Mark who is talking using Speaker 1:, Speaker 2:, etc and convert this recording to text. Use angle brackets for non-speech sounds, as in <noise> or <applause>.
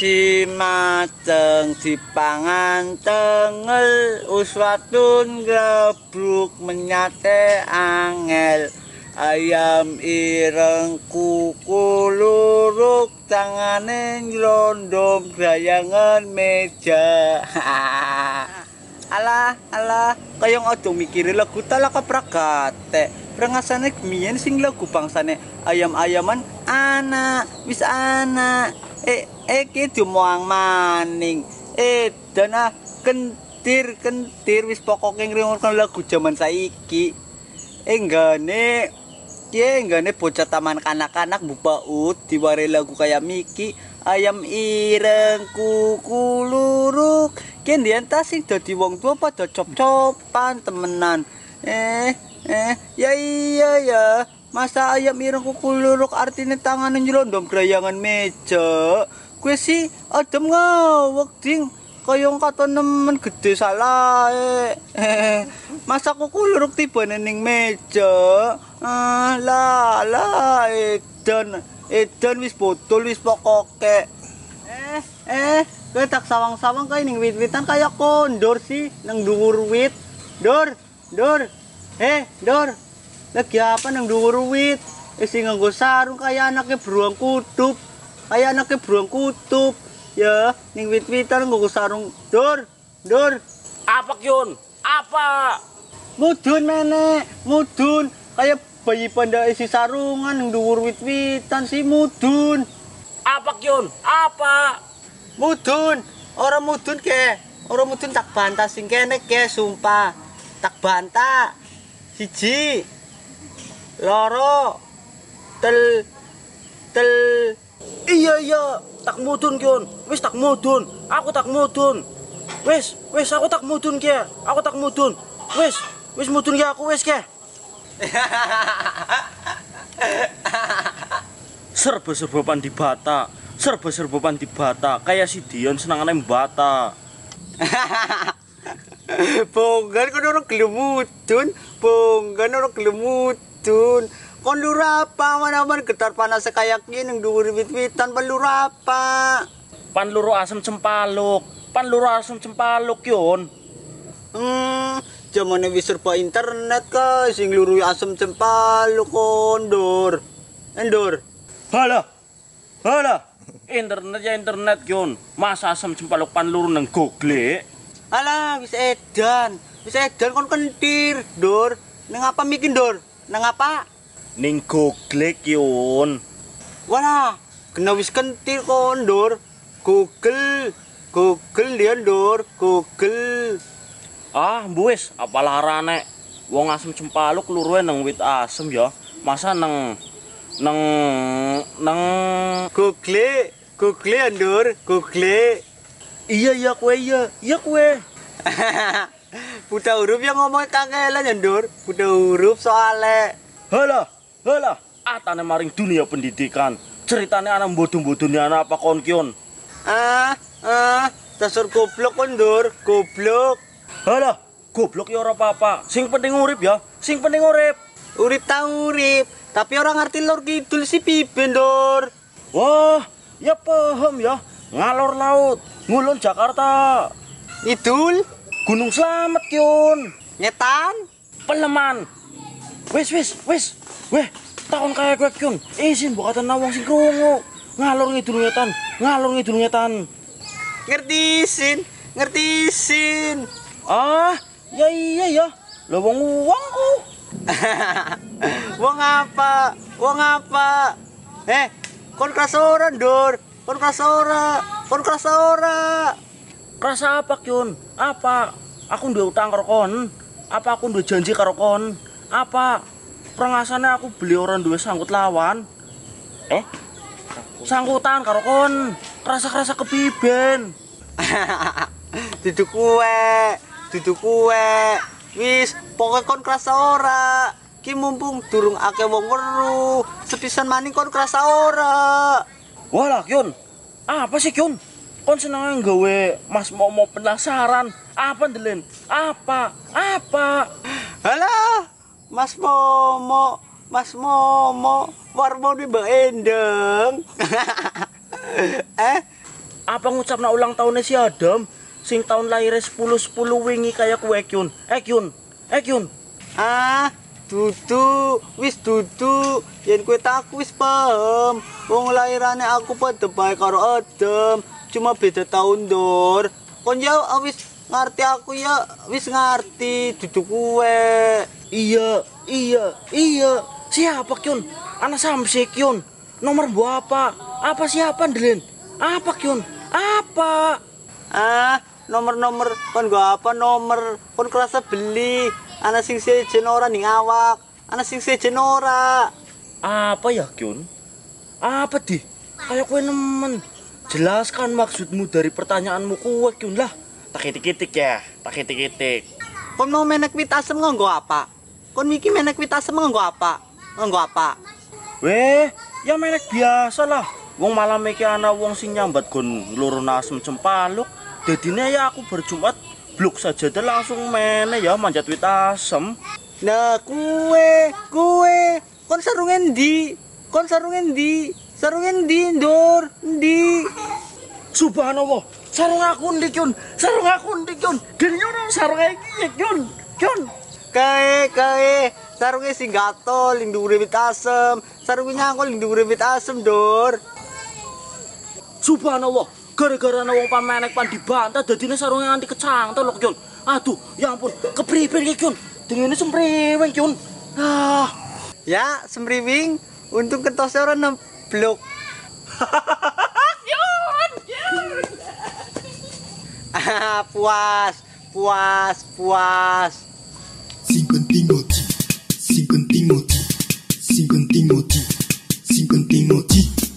Speaker 1: Si Cimateng pangan tengel uswatun glebruk menyate angel ayam ireng kuku luruk tangane nglondom gayangan meja <laughs> alah alah kayong ojo mikirin lagu tala prakate prengasane kemien sing lagu bangsane ayam-ayaman anak wis anak eh Eh, iki dumoang maning edan ah kentir kentir wis pokoke ngrungokno lagu jaman saiki Eh, enggane iki enggane bocah taman kanak-kanak buka ut diwari lagu kaya miki ayam ireng kuku luruk kene dia entah dadi wong tua padha cop-copan temenan eh eh ya iya ya masa ayam ireng kuku luruk artinya tangan njero ndom grayangan meja gue sih adem ngawak ding kayong kata nemen gede salah eh. <laughs> mas aku kuluruk tiba neng meja ah, lah lah edan edan wis botol wis pokoke eh eh gue tak sawang-sawang kayak neng wit-witan kayak kondor sih neng duur wit dor dor eh dor lagi apa neng duur wit isi eh, nganggo sarung kayak anaknya beruang kutub kaya anake burung kutub ya ning wit-witan nggo sarung dur dur apa kyun apa mudun menek mudun kaya bayi panda isi sarungan ning dhuwur wit-witan si mudun apa kyun apa mudun ora mudun ge ora mudun tak banta sing kene ge sumpah tak banta. siji loro tel tel mudun kion wis tak mudun aku tak mudun wis wis aku tak mudun kia aku tak mudun wis wis mudun kia aku wis kia <laughs> serba-serba di bata serba-serba di bata kayak si Dion senang senangannya bata <laughs> Bonggan kan orang gelemudun, bonggan orang gelemudun. Kondur apa, mana mana getar panas sekayak gini dhuwur ribu witan pan apa? Pan luru asem cempaluk. Pan luru asem cempaluk yon. Hmm, zaman ini serba internet guys, sing luru asam cempaluk kondur. Endur. Eh, Hala. Hala. internet ya internet yon. Mas asam cempaluk pan luru nang Google. Eh. Alah, bisa edan. bisa edan kon kentir, Dur. Nang apa mikin, Dur? Nang apa? ning goglek yun walah kena wis kentir kon ndur google google dia google ah buis apalah rane wong asem cempaluk luruwe nang wit asem ya masa nang nang nang google google ndur ya, google iya iya kue iya iya kue <laughs> buta huruf yang ngomong kangelan ya ndur buta huruf soalnya halo Halah, atane maring dunia pendidikan. Ceritane anak bodoh bodohnya anak apa konkion? kion. Ah, ah, dasar goblok kon, Dur. Goblok. Halah, goblok ya ora apa-apa. Sing penting urip ya. Sing penting urip. Urip tau urip, tapi orang ngerti lor kidul si piben, Dur. Wah, ya paham ya. Ngalor laut, ngulon Jakarta. Idul, Gunung Slamet kion. Nyetan, Peleman. Wis wis wis, weh tahun kaya gue eh, kyun izin bukatan nawang sing krungu ngalor ngidul ngetan ngalor ngidul ngetan ngerti sin ngerti sin ah ya iya ya lo wong uangku <laughs> wong apa wong apa eh kon krasora dur kon krasora kon krasora kerasa apa kyun apa aku udah utang karo kon apa aku udah janji karo kon apa perangasannya aku beli orang dua sangkut lawan eh sangkutan karo kon kerasa-kerasa kepiben <laughs> duduk kue duduk kue wis pokoknya kon kerasa ora ki mumpung durung ake wong weru sepisan maning kon kerasa ora walah kyun apa sih kyun kon seneng gawe mas mau penasaran apa delin apa apa halo Mas Momo, Mas Momo, warmo di Mbak Endeng. <laughs> eh, apa ngucapna ulang tahunnya si Adam? Sing tahun lahir 10 10 wingi kaya ku ekyun Eh Kyun, eh Kyun. Ah, dudu, wis dudu, yen kue tak wis paham. Wong lahirane aku pada baik karo Adam, cuma beda tahun dor. Kon ya ah, wis ngerti aku ya, wis ngerti dudu kue. Iya, iya, iya. Siapa Kyun? Anak samsi Kyun. Nomor berapa? apa? Apa siapa Delin? Apa Kyun? Apa? Ah, nomor-nomor kon gua apa nomor? Kon kerasa beli. Anak sing se jenora ning awak. Anak sing se jenora Apa ya Kyun? Apa di? Kayak kue nemen. Jelaskan maksudmu dari pertanyaanmu kue Kyun lah. Tak itik-itik ya, tak itik-itik. Kon mau menek pitasem asem gua apa? Kon miki menek witase nggo apa? Nggo apa? Weh, ya menek biasa lah. Wong malam iki ana wong sing nyambat gon loro asem cempaluk. Dadine ya aku berjumat blok saja deh langsung mene ya manjat wit asem. Nah, kue, kue, kon sarungen di, kon sarungen di, sarungen di, ndur, di. Subhanallah, sarung aku ndi, Kyun, sarung aku ndi, Kyun. Dene sarung iki, Kyun, Kyun kae kae sarungnya sing gato ling dhuwure wit asem sarungnya aku ling dhuwure wit asem dor subhanallah gara-gara ana wong pamenek pan dibantah dadine sarunge nganti kecangtel lho Kyun aduh ya ampun kepriben iki Kyun dengene semriwing Kyun ah ya semriwing untung ketosnya ora neblok <laughs> <laughs> ah, puas puas puas Timothy, 50 Timothy.